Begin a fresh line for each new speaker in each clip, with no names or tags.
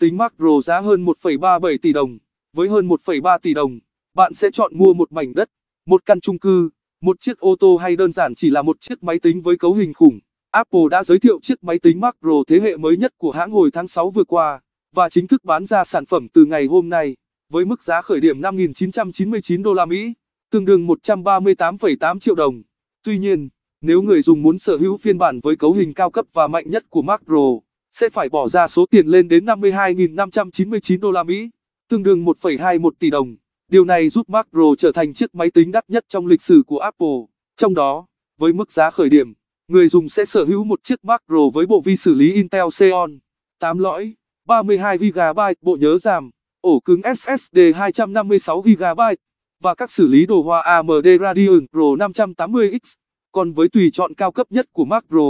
tính Mac Pro giá hơn 1,37 tỷ đồng. Với hơn 1,3 tỷ đồng, bạn sẽ chọn mua một mảnh đất, một căn chung cư, một chiếc ô tô hay đơn giản chỉ là một chiếc máy tính với cấu hình khủng. Apple đã giới thiệu chiếc máy tính Mac Pro thế hệ mới nhất của hãng hồi tháng 6 vừa qua và chính thức bán ra sản phẩm từ ngày hôm nay với mức giá khởi điểm 5.999 đô la Mỹ, tương đương 138,8 triệu đồng. Tuy nhiên, nếu người dùng muốn sở hữu phiên bản với cấu hình cao cấp và mạnh nhất của Mac Pro, sẽ phải bỏ ra số tiền lên đến 52.599 đô la Mỹ, tương đương 1,21 tỷ đồng. Điều này giúp Mac Pro trở thành chiếc máy tính đắt nhất trong lịch sử của Apple. Trong đó, với mức giá khởi điểm, người dùng sẽ sở hữu một chiếc Mac Pro với bộ vi xử lý Intel Xeon 8 lõi, 32GB bộ nhớ RAM, ổ cứng SSD 256GB và các xử lý đồ họa AMD Radeon Pro 580X. Còn với tùy chọn cao cấp nhất của Mac Pro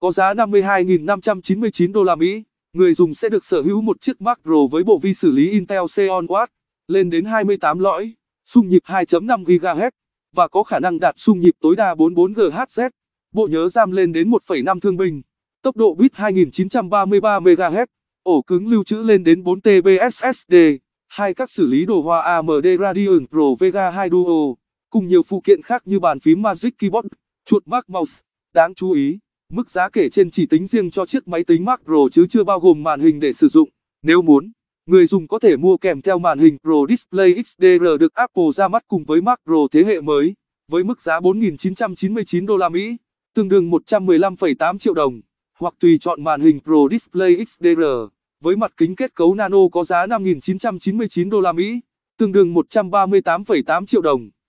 có giá 52.599 đô la Mỹ, người dùng sẽ được sở hữu một chiếc Mac Pro với bộ vi xử lý Intel Xeon Watt lên đến 28 lõi, xung nhịp 2.5 GHz và có khả năng đạt xung nhịp tối đa 44 GHz, bộ nhớ RAM lên đến 1,5 thương binh, tốc độ bit 2933 MHz, ổ cứng lưu trữ lên đến 4 TB SSD, hai các xử lý đồ họa AMD Radeon Pro Vega 2 Duo, cùng nhiều phụ kiện khác như bàn phím Magic Keyboard, chuột Mac Mouse. Đáng chú ý Mức giá kể trên chỉ tính riêng cho chiếc máy tính Mac Pro chứ chưa bao gồm màn hình để sử dụng. Nếu muốn, người dùng có thể mua kèm theo màn hình Pro Display XDR được Apple ra mắt cùng với Mac Pro thế hệ mới, với mức giá 4.999 đô la Mỹ, tương đương 115,8 triệu đồng, hoặc tùy chọn màn hình Pro Display XDR với mặt kính kết cấu nano có giá 5.999 đô la Mỹ, tương đương 138,8 triệu đồng.